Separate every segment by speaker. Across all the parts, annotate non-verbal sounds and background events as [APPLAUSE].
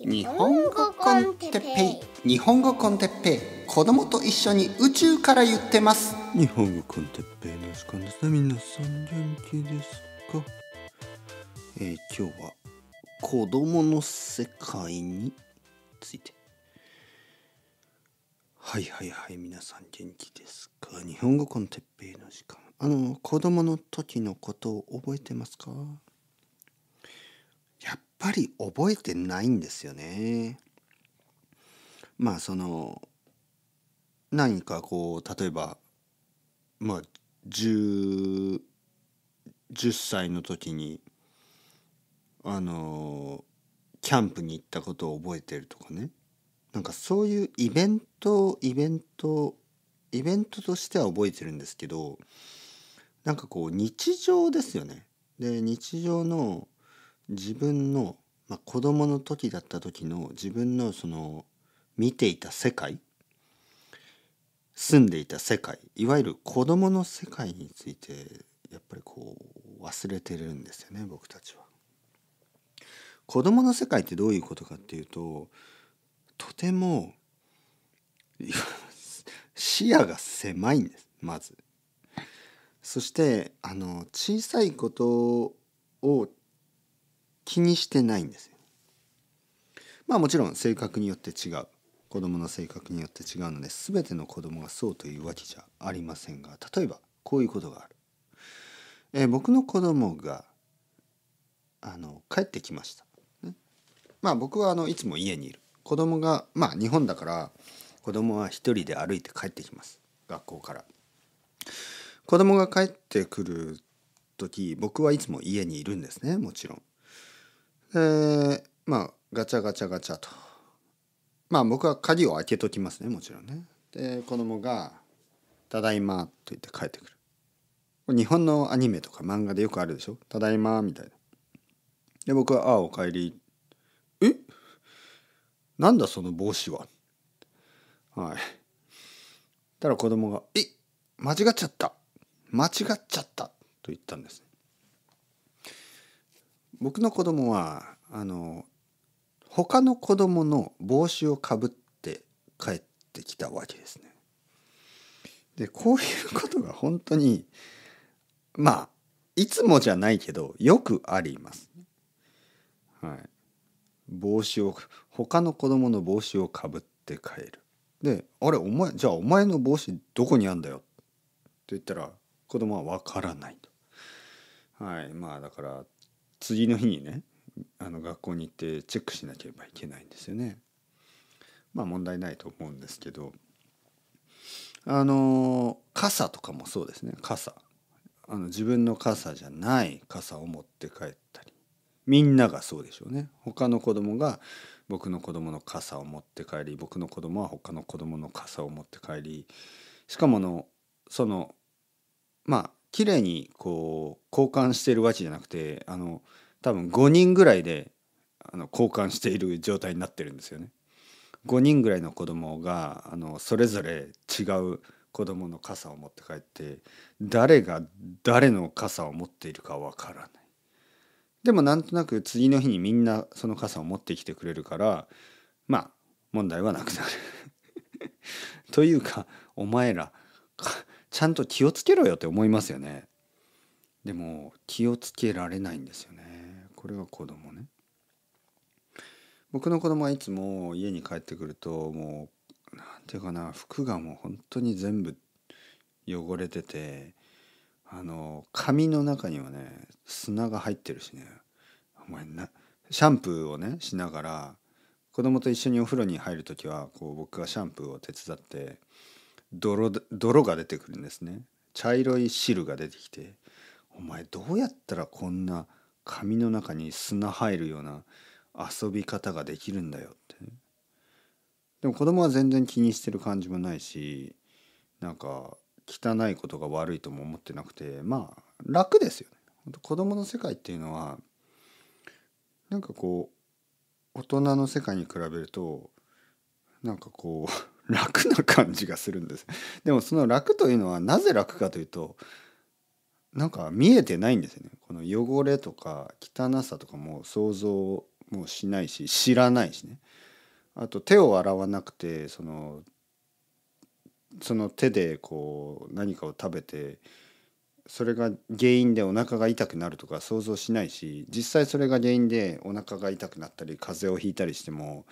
Speaker 1: 日本語コンテッペイ日本語コンテッペイ子供と一緒に宇宙から言ってます日本語コンテッペイの時間ですね皆さん元気ですかえー、今日は子供の世界についてはいはいはい皆さん元気ですか日本語コンテッペイの時間あの子供の時のことを覚えてますかやっぱり覚えてないんですよね。まあその何かこう例えばまあ 10, 10歳の時にあのキャンプに行ったことを覚えてるとかねなんかそういうイベントイベントイベントとしては覚えてるんですけどなんかこう日常ですよね。で日常の自分の、まあ、子供の時だった時の自分のその見ていた世界住んでいた世界いわゆる子供の世界についてやっぱりこう忘れてるんですよね僕たちは。子供の世界ってどういうことかっていうととても [LAUGHS] 視野が狭いんですまず。そしてあの小さいことを気にしてないんですよ。まあもちろん性格によって違う子供の性格によって違うので全ての子供がそうというわけじゃありませんが例えばこういうことがある。えー、僕の子供があの帰ってきました。ね、まあ僕はあのいつも家にいる。子供がまあ日本だから子供は一人で歩いて帰ってきます。学校から。子供が帰ってくる時僕はいつも家にいるんですねもちろん。えー、まあガチャガチャガチャとまあ僕は鍵を開けときますねもちろんねで子供が「ただいま」と言って帰ってくる日本のアニメとか漫画でよくあるでしょ「ただいま」みたいなで僕は「ああおかえり」えなんだその帽子ははいたら子供が「え間違っちゃった間違っちゃった」と言ったんですね僕の子供はあの他の子供の帽子をかぶって帰ってきたわけですね。でこういうことが本当にまあいつもじゃないけどよくあります。はい、帽子を他の子供の帽子をかぶって帰る。で「あれお前じゃあお前の帽子どこにあんだよ」って言ったら子供は分からないと。はいまあだから次の日にねあの学校に行ってチェックしなければいけないんですよね。まあ問題ないと思うんですけどあの傘とかもそうですね傘あの自分の傘じゃない傘を持って帰ったりみんながそうでしょうね他の子供が僕の子供の傘を持って帰り僕の子供は他の子供の傘を持って帰りしかものそのまあ綺麗にこう交換してるわけじゃなくてあの多分5人ぐらいであの交換している状態になってるんですよね。5人ぐらいの子供があのそれぞれ違う子供の傘を持って帰って誰が誰の傘を持っているかわからない。でもなんとなく次の日にみんなその傘を持ってきてくれるからまあ問題はなくなる [LAUGHS] というかお前らちゃんと気をつけろよって思いますよねでも気をつけられないんですよねこれは子供ね僕の子供はいつも家に帰ってくるともう何て言うかな服がもう本当に全部汚れててあの髪の中にはね砂が入ってるしねお前なシャンプーをねしながら子供と一緒にお風呂に入る時はこう僕がシャンプーを手伝って泥泥が出てくるんですね茶色い汁が出てきてお前どうやったらこんな紙の中に砂入るような遊び方ができるんだよって、でも子供は全然気にしてる感じもないしなんか汚いことが悪いとも思ってなくてまあ楽ですよね子供の世界っていうのはなんかこう大人の世界に比べるとなんかこう楽な感じがするんですでもその楽というのはなぜ楽かというとなんか見えてないんですよねこの汚れとか汚さとかも想像もしないし知らないしねあと手を洗わなくてそのその手でこう何かを食べてそれが原因でお腹が痛くなるとか想像しないし実際それが原因でお腹が痛くなったり風邪をひいたりしても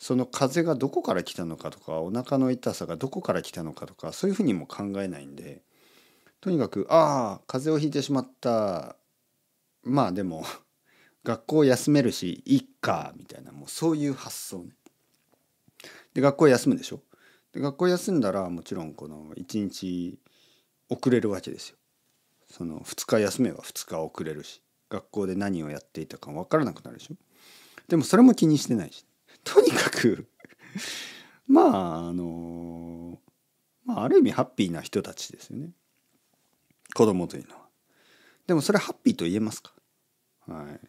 Speaker 1: その風がどこから来たのかとかお腹の痛さがどこから来たのかとかそういうふうにも考えないんでとにかく「ああ風邪をひいてしまったまあでも [LAUGHS] 学校休めるしいっか」みたいなもうそういう発想ね。で学校休むでしょで学校休んだらもちろんこの1日遅れるわけですよ。その2日休めば2日遅れるし学校で何をやっていたか分からなくなるでしょでもそれも気にしてないしとにかくまああのまあ、ある意味ハッピーな人たちですよね子供というのは。でもそれハッピーと言えますかはい。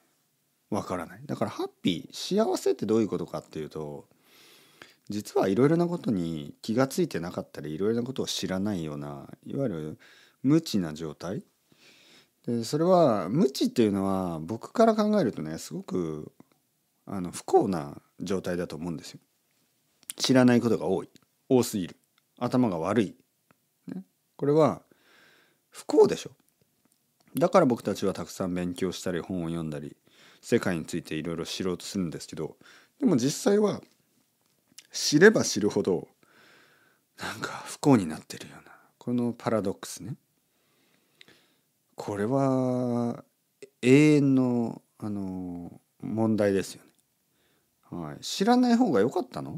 Speaker 1: わからない。だからハッピー、幸せってどういうことかっていうと、実はいろいろなことに気が付いてなかったり、いろいろなことを知らないような、いわゆる無知な状態。で、それは、無知っていうのは僕から考えるとね、すごくあの不幸な状態だと思うんですよ。知らないことが多い多すぎる頭が悪い、ね、これは不幸でしょだから僕たちはたくさん勉強したり本を読んだり世界についていろいろ知ろうとするんですけどでも実際は知れば知るほどなんか不幸になってるようなこのパラドックスねこれは永遠のあの問題ですよねはい、知らない方が良かったの、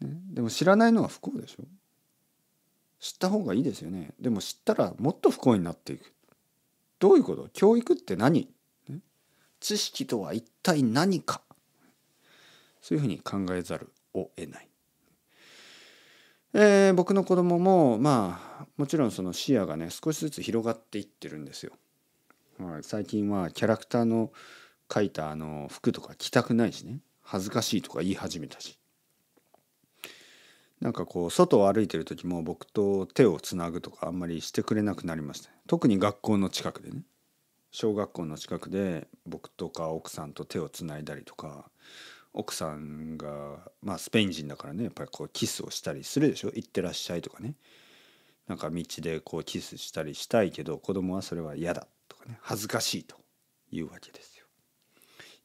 Speaker 1: ね、でも知らないのは不幸でしょ知った方がいいですよねでも知ったらもっと不幸になっていくどういうこと教育って何、ね、知識とは一体何かそういうふうに考えざるを得ない。えー、僕の子供もまあもちろんその視野がね少しずつ広がっていってるんですよ。はい、最近はキャラクターの書いたあの服とか着たくないしね恥ずかしいとか言い始めたしなんかこう外を歩いてる時も僕と手をつなぐとかあんまりしてくれなくなりました特に学校の近くでね小学校の近くで僕とか奥さんと手をつないだりとか奥さんがまあスペイン人だからねやっぱりこうキスをしたりするでしょ「行ってらっしゃい」とかねなんか道でこうキスしたりしたいけど子供はそれは嫌だとかね恥ずかしいというわけです。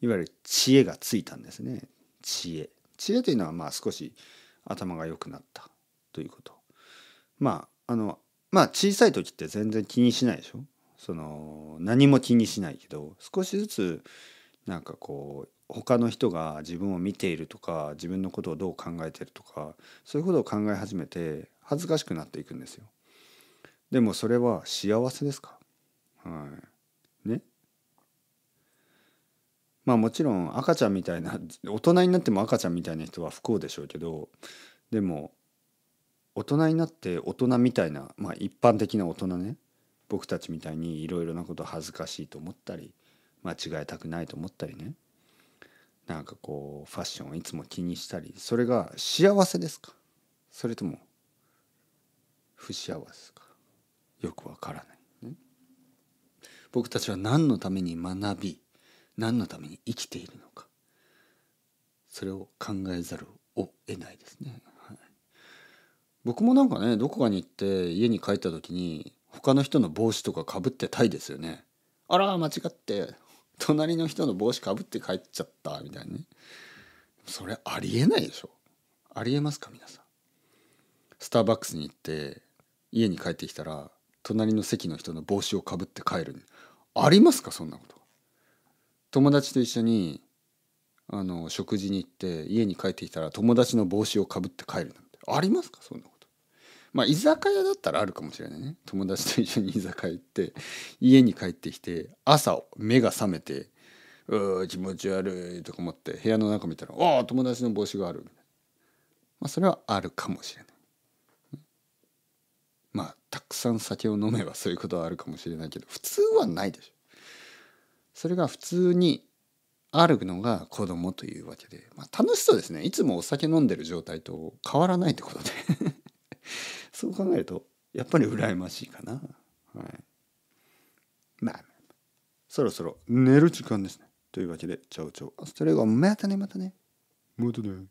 Speaker 1: いわゆる知恵がついたんですね知恵知恵というのはまあ少し頭が良くなったということまああのまあ小さい時って全然気にしないでしょその何も気にしないけど少しずつなんかこう他の人が自分を見ているとか自分のことをどう考えてるとかそういうことを考え始めて恥ずかしくなっていくんですよ。でもそれは幸せですか、はい、まあもちろん赤ちゃんみたいな大人になっても赤ちゃんみたいな人は不幸でしょうけどでも大人になって大人みたいなまあ一般的な大人ね僕たちみたいにいろいろなこと恥ずかしいと思ったり間違えたくないと思ったりねなんかこうファッションをいつも気にしたりそれが幸せですかそれとも不幸せかよくわからない、ね、僕たちは何のために学び何のために生きているのかそれを考えざるを得ないですね。はい、僕もなんかねどこかに行って家に帰った時に他の人の帽子とかかぶってたいですよね。あら間違って隣の人の帽子かぶって帰っちゃったみたいなね。それありえないでしょ。ありえますか皆さん。スターバックスに行って家に帰ってきたら隣の席の人の帽子をかぶって帰るありますかそんなこと友達と一緒にあの食事に行って家に帰ってきたら友達の帽子をかぶって帰るなんてありますかそんなことまあ居酒屋だったらあるかもしれないね友達と一緒に居酒屋行って家に帰ってきて朝目が覚めて「うー気持ち悪い」とか思って部屋の中見たら「ああ友達の帽子がある」まあそれはあるかもしれない。まあたくさん酒を飲めばそういうことはあるかもしれないけど普通はないでしょ。それが普通にあるのが子供というわけで、まあ、楽しそうですねいつもお酒飲んでる状態と変わらないってことで [LAUGHS] そう考えるとやっぱり羨ましいかな、はい、まあそろそろ寝る時間ですねというわけでチャオチャオそれがまたねまたねまたね